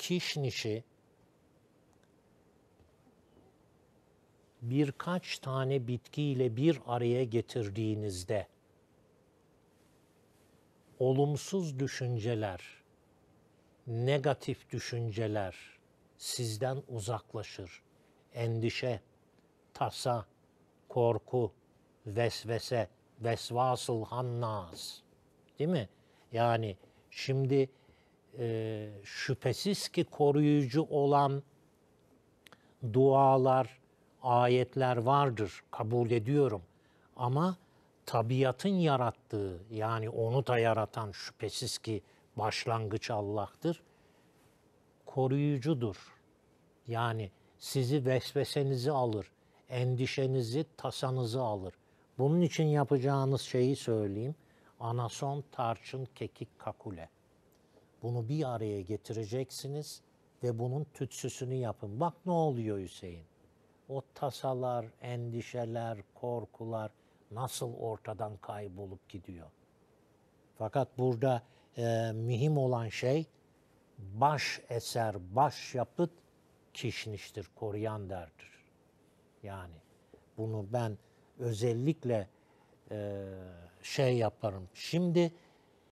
kişnişi birkaç tane bitkiyle bir araya getirdiğinizde olumsuz düşünceler, negatif düşünceler sizden uzaklaşır. Endişe, tasa, korku, vesvese, vesvasıl hannas. Değil mi? Yani şimdi e, şüphesiz ki koruyucu olan dualar, ayetler vardır. Kabul ediyorum. Ama tabiatın yarattığı yani onu da yaratan şüphesiz ki başlangıç Allah'tır. Koruyucudur. Yani sizi vesvesenizi alır, endişenizi, tasanızı alır. Bunun için yapacağınız şeyi söyleyeyim. Anason, tarçın, kekik, kakule. Bunu bir araya getireceksiniz ve bunun tütsüsünü yapın. Bak ne oluyor Hüseyin. O tasalar, endişeler, korkular nasıl ortadan kaybolup gidiyor. Fakat burada e, mühim olan şey baş eser, baş yapıt kişniştir, koriyanderdir. Yani bunu ben özellikle e, şey yaparım. Şimdi